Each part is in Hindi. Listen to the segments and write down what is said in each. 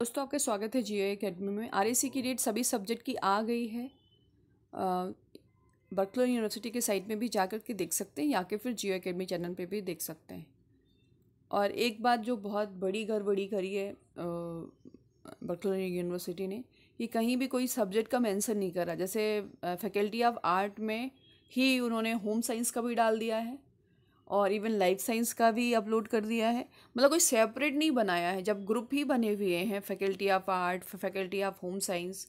दोस्तों आपका स्वागत है जियो अकेडमी में आर की डेट सभी सब्जेक्ट की आ गई है बर्कलर यूनिवर्सिटी के साइट में भी जा कर के देख सकते हैं या के फिर जियो अकेडमी चैनल पे भी देख सकते हैं और एक बात जो बहुत बड़ी गड़बड़ी करी है बर्कलर यूनिवर्सिटी ने कि कहीं भी कोई सब्जेक्ट का मैंसन नहीं करा जैसे फैकल्टी ऑफ आर्ट में ही उन्होंने होम साइंस का भी डाल दिया है और इवन लाइफ साइंस का भी अपलोड कर दिया है मतलब कोई सेपरेट नहीं बनाया है जब ग्रुप ही बने हुए हैं faculty of art faculty of home science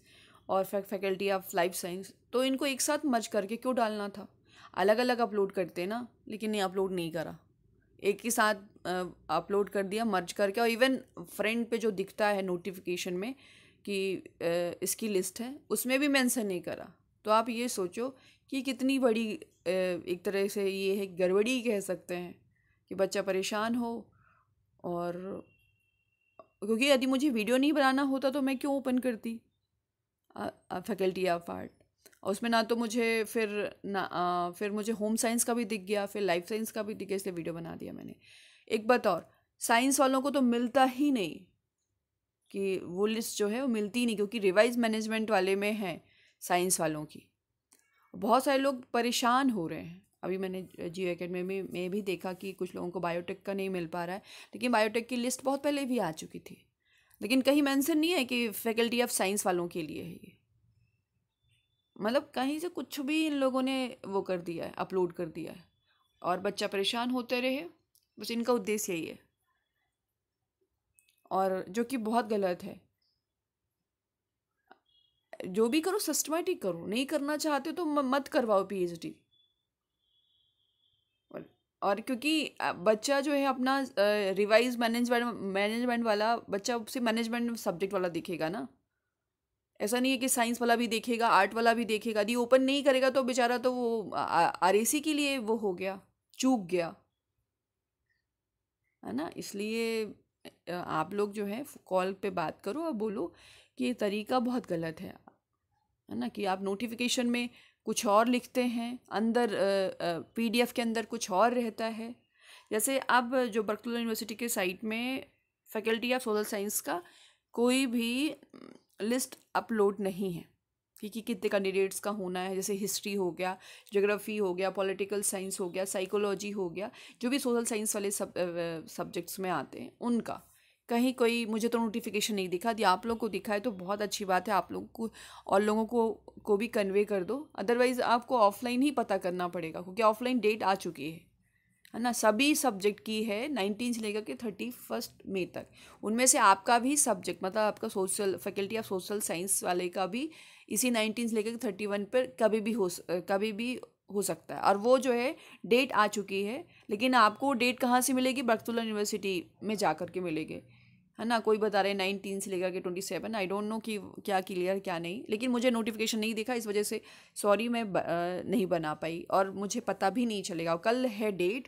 और फैकल्टी ऑफ लाइफ साइंस तो इनको एक साथ मर्ज करके क्यों डालना था अलग अलग अपलोड करते ना लेकिन ये अपलोड नहीं करा एक ही साथ अपलोड कर दिया मर्ज करके और इवन फ्रेंड पे जो दिखता है नोटिफिकेशन में कि इसकी लिस्ट है उसमें भी मेंशन नहीं करा तो आप ये सोचो कि कितनी बड़ी एक तरह से ये है गड़बड़ी कह सकते हैं कि बच्चा परेशान हो और क्योंकि यदि मुझे वीडियो नहीं बनाना होता तो मैं क्यों ओपन करती फैकल्टी ऑफ आर्ट और उसमें ना तो मुझे फिर ना आ, फिर मुझे होम साइंस का भी दिख गया फिर लाइफ साइंस का भी दिख गया इसलिए वीडियो बना दिया मैंने एक बात और साइंस वालों को तो मिलता ही नहीं कि वो लिस्ट जो है वो मिलती नहीं क्योंकि रिवाइज मैनेजमेंट वाले में है साइंस वालों की बहुत सारे लोग परेशान हो रहे हैं अभी मैंने जी अकेडमी में मैं भी देखा कि कुछ लोगों को बायोटेक का नहीं मिल पा रहा है लेकिन बायोटेक की लिस्ट बहुत पहले भी आ चुकी थी लेकिन कहीं मेंशन नहीं है कि फैकल्टी ऑफ साइंस वालों के लिए है ये मतलब कहीं से कुछ भी इन लोगों ने वो कर दिया है अपलोड कर दिया है और बच्चा परेशान होते रहे बस इनका उद्देश्य यही है और जो कि बहुत गलत है जो भी करो सिस्टमेटिक करो नहीं करना चाहते तो मत करवाओ पीएचडी और क्योंकि बच्चा जो है अपना रिवाइज मैनेजमेंट मैनेजमेंट वाला बच्चा उससे मैनेजमेंट सब्जेक्ट वाला देखेगा ना ऐसा नहीं है कि साइंस वाला भी देखेगा आर्ट वाला भी देखेगा यदि ओपन नहीं करेगा तो बेचारा तो वो आर के लिए वो हो गया चूक गया है ना इसलिए आप लोग जो है कॉल पे बात करो और बोलो कि ये तरीका बहुत गलत है है ना कि आप नोटिफिकेशन में कुछ और लिखते हैं अंदर पीडीएफ के अंदर कुछ और रहता है जैसे अब जो बर्कल यूनिवर्सिटी के साइट में फैकल्टी ऑफ सोशल साइंस का कोई भी लिस्ट अपलोड नहीं है कि, कि कितने कैंडिडेट्स का होना है जैसे हिस्ट्री हो गया जोग्राफी हो गया पॉलिटिकल साइंस हो गया साइकोलॉजी हो गया जो भी सोशल साइंस वाले सब सब्जेक्ट्स में आते हैं उनका कहीं कोई मुझे तो नोटिफिकेशन नहीं दिखा दिया आप लोग को दिखा है तो बहुत अच्छी बात है आप लोग को और लोगों को को भी कन्वे कर दो अदरवाइज़ आपको ऑफलाइन ही पता करना पड़ेगा क्योंकि ऑफलाइन डेट आ चुकी है है ना सभी सब्जेक्ट की है नाइनटीन से लेकर के थर्टी फर्स्ट मे तक उनमें से आपका भी सब्जेक्ट मतलब आपका social faculty of social science वाले का भी इसी नाइनटीन से लेकर के थर्टी वन पर कभी भी हो कभी भी हो सकता है और वो जो है डेट आ चुकी है लेकिन आपको डेट कहाँ से मिलेगी बरकतुल्ला यूनिवर्सिटी में जा कर के मिलेगी है ना कोई बता रहे नाइनटीन से लेकर के twenty seven I don't know कि क्या क्लियर क्या नहीं लेकिन मुझे नोटिफिकेशन नहीं देखा इस वजह से सॉरी मैं ब, आ, नहीं बना पाई और मुझे पता भी नहीं चलेगा कल है डेट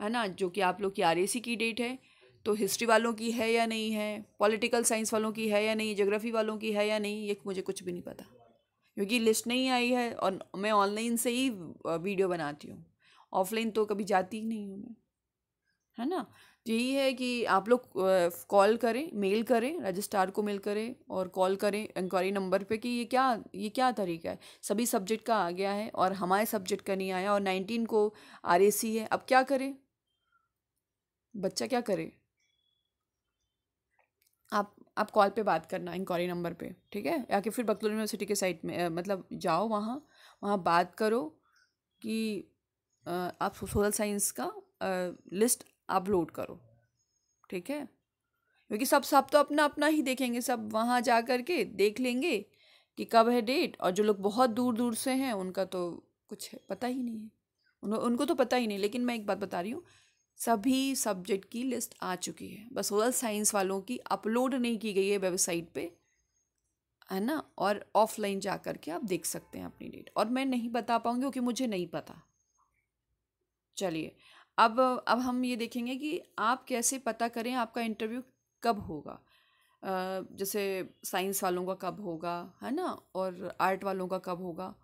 है ना जो कि आप लोग की आर की डेट है तो हिस्ट्री वालों की है या नहीं है पॉलिटिकल साइंस वालों की है या नहीं जोग्राफी वालों की है या नहीं ये मुझे कुछ भी नहीं पता क्योंकि लिस्ट नहीं आई है और मैं ऑनलाइन से ही वीडियो बनाती हूँ ऑफलाइन तो कभी जाती ही नहीं हूँ मैं है ना तो यही है कि आप लोग कॉल करें मेल करें रजिस्ट्रार को मेल करें और कॉल करें इंक्वायरी नंबर पे कि ये क्या ये क्या तरीका है सभी सब्जेक्ट का आ गया है और हमारे सब्जेक्ट का नहीं आया और नाइनटीन को आर है अब क्या करें बच्चा क्या करे आप आप कॉल पे बात करना इंक्वायरी नंबर पे ठीक है या कि फिर बकलोल यूनिवर्सिटी के साइट में आ, मतलब जाओ वहाँ वहाँ बात करो कि आ, आप सोशल साइंस का आ, लिस्ट अपलोड करो ठीक है क्योंकि सब सब तो अपना अपना ही देखेंगे सब वहाँ जा कर के देख लेंगे कि कब है डेट और जो लोग बहुत दूर दूर से हैं उनका तो कुछ है, पता ही नहीं है उन, उनको तो पता ही नहीं लेकिन मैं एक बात बता रही हूँ सभी सब्जेक्ट की लिस्ट आ चुकी है बस वर्ल्ड साइंस वालों की अपलोड नहीं की गई है वेबसाइट पे है ना और ऑफलाइन जा कर के आप देख सकते हैं अपनी डेट और मैं नहीं बता पाऊँगी क्योंकि मुझे नहीं पता चलिए अब अब हम ये देखेंगे कि आप कैसे पता करें आपका इंटरव्यू कब होगा जैसे साइंस वालों का कब होगा है ना और आर्ट वालों का कब होगा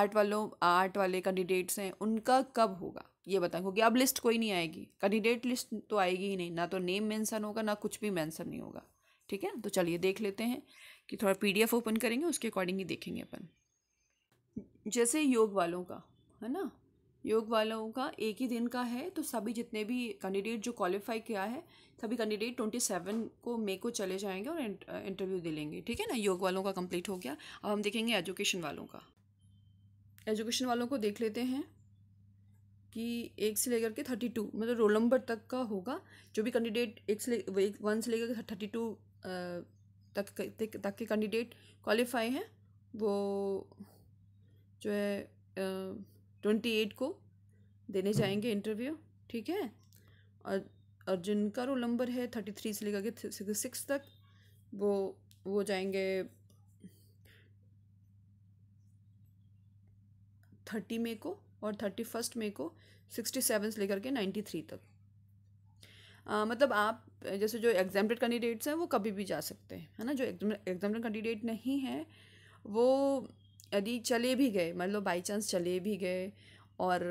आर्ट वालों आर्ट वाले कैंडिडेट्स हैं उनका कब होगा ये बताएं क्योंकि अब लिस्ट कोई नहीं आएगी कैंडिडेट लिस्ट तो आएगी ही नहीं ना तो नेम मेंशन होगा ना कुछ भी मेंशन नहीं होगा ठीक है तो चलिए देख लेते हैं कि थोड़ा पीडीएफ ओपन करेंगे उसके अकॉर्डिंग ही देखेंगे अपन जैसे योग वालों का है ना योग वालों का एक ही दिन का है तो सभी जितने भी कैंडिडेट जो क्वालिफाई किया है सभी कैंडिडेट ट्वेंटी सेवन को मे को चले जाएंगे और इंटरव्यू दे लेंगे ठीक है ना योग वालों का कंप्लीट हो गया अब हम देखेंगे एजुकेशन वालों का एजुकेशन वालों को देख लेते हैं कि एक से लेकर के थर्टी टू मतलब रोल नंबर तक का होगा जो भी कैंडिडेट एक से ले वन से लेकर थर्टी टू तक तक के कैंडिडेट क्वालिफाई हैं वो जो है ट्वेंटी एट को देने हम्म। जाएंगे इंटरव्यू ठीक है और और जिनका रोल नंबर है थर्टी थ्री से लेकर के सिक्स तक वो वो जाएंगे थर्टी मे को और थर्टी फर्स्ट मे को सिक्सटी सेवन से लेकर के नाइन्टी थ्री तक आ, मतलब आप जैसे जो एग्जामेड कैंडिडेट्स हैं वो कभी भी जा सकते हैं है ना जो एग्जाम कैंडिडेट नहीं है वो यदि चले भी गए मतलब बाई चांस चले भी गए और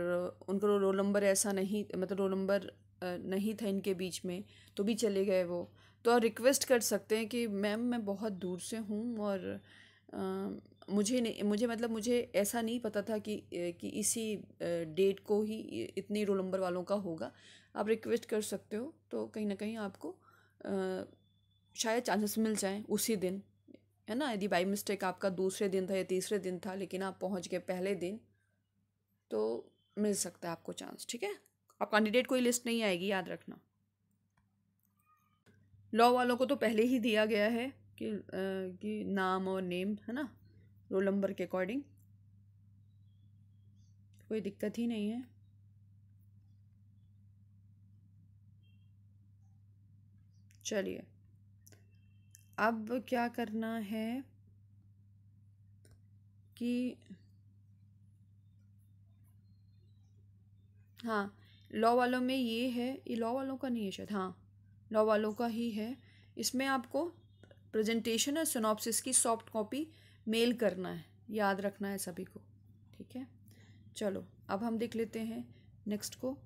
उनको रोल नंबर ऐसा नहीं मतलब रोल नंबर नहीं था इनके बीच में तो भी चले गए वो तो आप रिक्वेस्ट कर सकते हैं कि मैम मैं बहुत दूर से हूँ और आ, मुझे नहीं मुझे मतलब मुझे ऐसा नहीं पता था कि कि इसी डेट को ही इतने रोल नंबर वालों का होगा आप रिक्वेस्ट कर सकते हो तो कहीं ना कहीं आपको आ, शायद चांसेस मिल जाएं उसी दिन है ना यदि बाई मिस्टेक आपका दूसरे दिन था या तीसरे दिन था लेकिन आप पहुंच गए पहले दिन तो मिल सकता है आपको चांस ठीक है आप कैंडिडेट कोई लिस्ट नहीं आएगी याद रखना लॉ वालों को तो पहले ही दिया गया है कि, आ, कि नाम और नेम है ना रोल नंबर के अकॉर्डिंग कोई दिक्कत ही नहीं है चलिए अब क्या करना है कि हाँ लॉ वालों में ये है ये लॉ वालों का नहीं है शायद हाँ लॉ वालों का ही है इसमें आपको प्रेजेंटेशन और सोनॉप्सिस की सॉफ्ट कॉपी मेल करना है याद रखना है सभी को ठीक है चलो अब हम देख लेते हैं नेक्स्ट को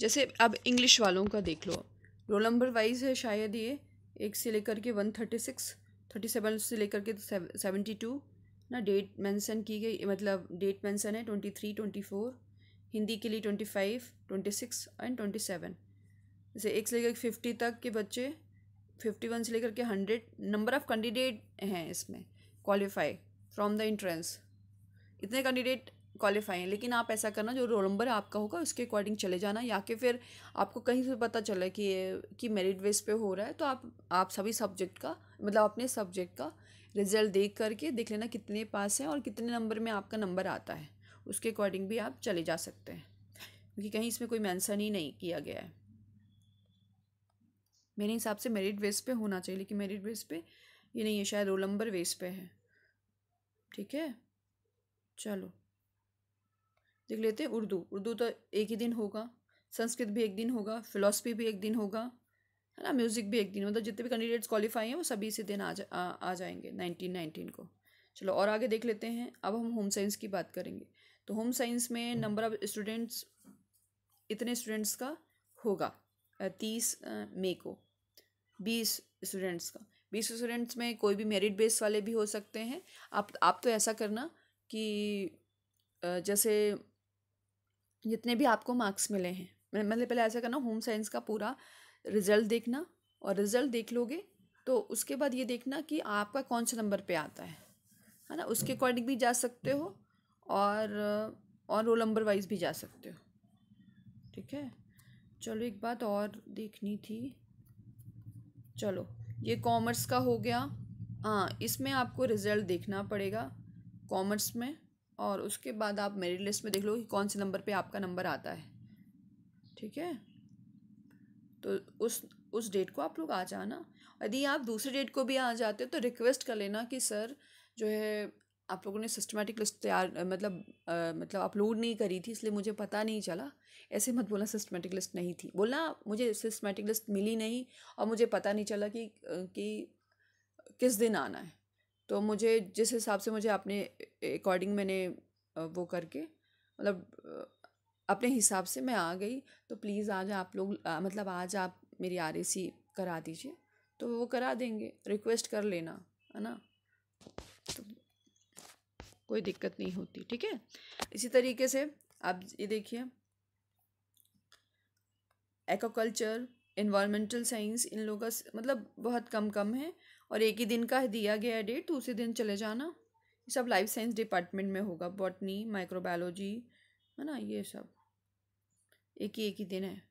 जैसे अब इंग्लिश वालों का देख लो रोल नंबर वाइज है शायद ये एक से लेकर के one thirty six thirty seven से लेकर के सेवेंटी टू ना डेट मेंशन की गई मतलब डेट मेंशन है twenty three twenty four Hindi के लिए twenty five twenty six and twenty seven जैसे एक से लेकर फिफ्टी तक के बच्चे फिफ्टी वन से लेकर के हंड्रेड नंबर ऑफ़ कैंडिडेट हैं इसमें क्वालिफाई फ्रॉम द इंट्रेंस इतने कैंडिडेट क्वालिफाई हैं लेकिन आप ऐसा करना जो रोल नंबर आपका होगा उसके अकॉर्डिंग चले जाना या कि फिर आपको कहीं से पता चले कि ये कि मेरिट बेस पे हो रहा है तो आप आप सभी सब्जेक्ट का मतलब अपने सब्जेक्ट का रिजल्ट देख करके देख लेना कितने पास हैं और कितने नंबर में आपका नंबर आता है उसके अकॉर्डिंग भी आप चले जा सकते हैं क्योंकि कहीं इसमें कोई मैंसन ही नहीं किया गया है मेरे हिसाब से मेरिट बेस पे होना चाहिए लेकिन मेरिट बेस पे ये नहीं है शायद रोल नंबर बेस पे है ठीक है चलो देख लेते हैं उर्दू उर्दू तो एक ही दिन होगा संस्कृत भी एक दिन होगा फिलोसफी भी एक दिन होगा है ना म्यूज़िक भी एक दिन मतलब जितने भी कैंडिडेट्स क्वालिफाई हैं वो सभी इसी दिन आ जा आ, आ जाएंगे नाइनटीन नाइनटीन को चलो और आगे देख लेते हैं अब हम होम साइंस की बात करेंगे तो होम साइंस में नंबर ऑफ स्टूडेंट्स इतने स्टूडेंट्स का होगा तीस मई को बीस स्टूडेंट्स का बीस स्टूडेंट्स में कोई भी मेरिट बेस वाले भी हो सकते हैं आप आप तो ऐसा करना कि जैसे जितने भी आपको मार्क्स मिले हैं मतलब पहले ऐसा करना होम साइंस का पूरा रिजल्ट देखना और रिजल्ट देख लोगे तो उसके बाद ये देखना कि आपका कौन से नंबर पे आता है है ना उसके अकॉर्डिंग भी जा सकते हो और और रोल नंबर वाइज भी जा सकते हो ठीक है चलो एक बात और देखनी थी चलो ये कॉमर्स का हो गया हाँ इसमें आपको रिज़ल्ट देखना पड़ेगा कॉमर्स में और उसके बाद आप मेरिट लिस्ट में देख लो कि कौन से नंबर पे आपका नंबर आता है ठीक है तो उस उस डेट को आप लोग आ जाना यदि आप दूसरे डेट को भी आ जाते हो तो रिक्वेस्ट कर लेना कि सर जो है आप लोगों ने सिस्टमेटिक लिस्ट तैयार मतलब आ, मतलब अपलोड नहीं करी थी इसलिए मुझे पता नहीं चला ऐसे मत बोलना सिस्टमेटिक लिस्ट नहीं थी बोलना मुझे सिस्टमेटिक लिस्ट मिली नहीं और मुझे पता नहीं चला कि कि किस दिन आना है तो मुझे जिस हिसाब से मुझे अपने अकॉर्डिंग मैंने वो करके मतलब अपने हिसाब से मैं आ गई तो प्लीज़ आज आप लोग मतलब आज आप मेरी आर करा दीजिए तो वो करा देंगे रिक्वेस्ट कर लेना है ना तो कोई दिक्कत नहीं होती ठीक है इसी तरीके से आप ये देखिए एक्वाकल्चर इन्वायरमेंटल साइंस इन लोगों का मतलब बहुत कम कम है और एक ही दिन का दिया गया डेट तो उसी दिन चले जाना ये सब लाइफ साइंस डिपार्टमेंट में होगा बॉटनी माइक्रोबायोलॉजी है ना ये सब एक ही एक ही दिन है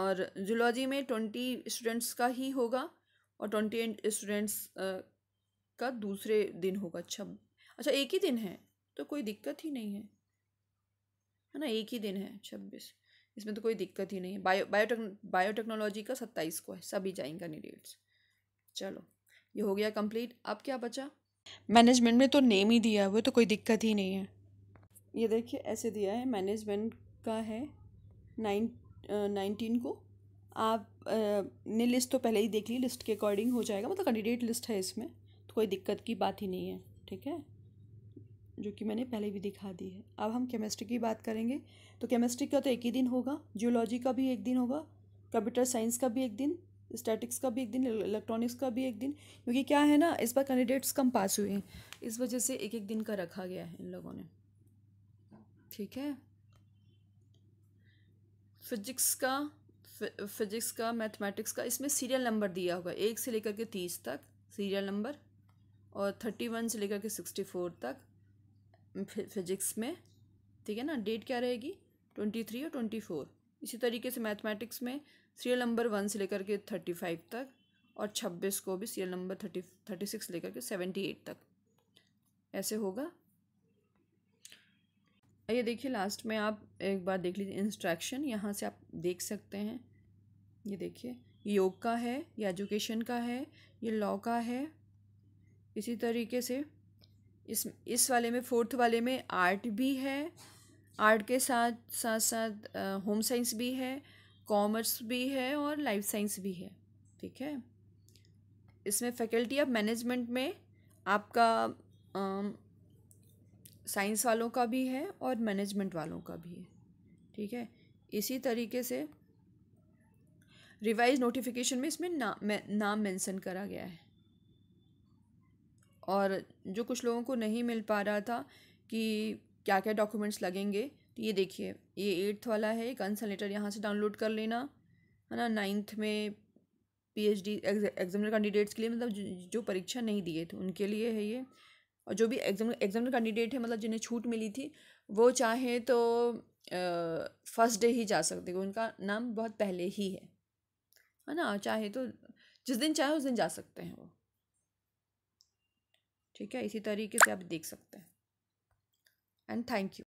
और जुलॉजी में ट्वेंटी स्टूडेंट्स का ही होगा और ट्वेंटी स्टूडेंट्स का दूसरे दिन होगा अच्छा अच्छा एक ही दिन है तो कोई दिक्कत ही नहीं है है ना एक ही दिन है छब्बीस इसमें तो कोई दिक्कत ही नहीं है बायो बायोटेक बायोटेक्नोलॉजी का सत्ताईस को है सभी जाएंगे कैंडिडेट्स चलो ये हो गया कंप्लीट अब क्या बचा मैनेजमेंट में तो नेम ही दिया हुआ तो कोई दिक्कत ही नहीं है ये देखिए ऐसे दिया है मैनेजमेंट का है नाइन नाइनटीन को आप ने लिस्ट तो पहले ही देख ली लिस्ट के अकॉर्डिंग हो जाएगा मतलब कैंडिडेट लिस्ट है इसमें तो कोई दिक्कत की बात ही नहीं है ठीक है जो कि मैंने पहले भी दिखा दी है अब हम केमिस्ट्री की बात करेंगे तो केमिस्ट्री का तो एक ही दिन होगा जियोलॉजी का भी एक दिन होगा कंप्यूटर साइंस का भी एक दिन स्टैटिक्स का भी एक दिन इलेक्ट्रॉनिक्स का भी एक दिन क्योंकि क्या है ना इस बार कैंडिडेट्स कम पास हुए हैं इस वजह से एक एक दिन का रखा गया है इन लोगों ने ठीक है फिजिक्स का फिजिक्स का मैथमेटिक्स का इसमें सीरियल नंबर दिया होगा एक से लेकर के तीस तक सीरियल नंबर और थर्टी वन से लेकर के सिक्सटी फोर तक फिजिक्स में ठीक है ना डेट क्या रहेगी ट्वेंटी थ्री और ट्वेंटी फोर इसी तरीके से मैथमेटिक्स में सीरियल नंबर वन से लेकर के थर्टी फाइव तक और छब्बीस को भी serial number thirty thirty six लेकर के सेवेंटी एट तक ऐसे होगा ये देखिए लास्ट में आप एक बार देख लीजिए इंस्ट्रक्शन यहाँ से आप देख सकते हैं ये देखिए योग का है ये एजुकेशन का है ये लॉ का है इसी तरीके से इस इस वाले में फोर्थ वाले में आर्ट भी है आर्ट के साथ साथ साथ होम साइंस भी है कॉमर्स भी है और लाइफ साइंस भी है ठीक है इसमें फैकल्टी ऑफ मैनेजमेंट में आपका साइंस वालों का भी है और मैनेजमेंट वालों का भी है ठीक है इसी तरीके से रिवाइज नोटिफिकेशन में इसमें ना, नाम मेंशन करा गया है और जो कुछ लोगों को नहीं मिल पा रहा था कि क्या क्या डॉक्यूमेंट्स लगेंगे तो ये देखिए ये एट्थ वाला है एक कंसन लेटर यहाँ से डाउनलोड कर लेना है ना नाइन्थ में पीएचडी एग्जामिनर कैंडिडेट्स के लिए मतलब जो, जो परीक्षा नहीं दिए थे उनके लिए है ये और जो भी एग्जाम एग्जामिनर कैंडिडेट है मतलब जिन्हें छूट मिली थी वो चाहे तो फर्स्ट डे ही जा सकते उनका नाम बहुत पहले ही है है ना चाहे तो जिस दिन चाहे उस दिन जा सकते हैं वो ठीक है इसी तरीके से आप देख सकते हैं एंड थैंक यू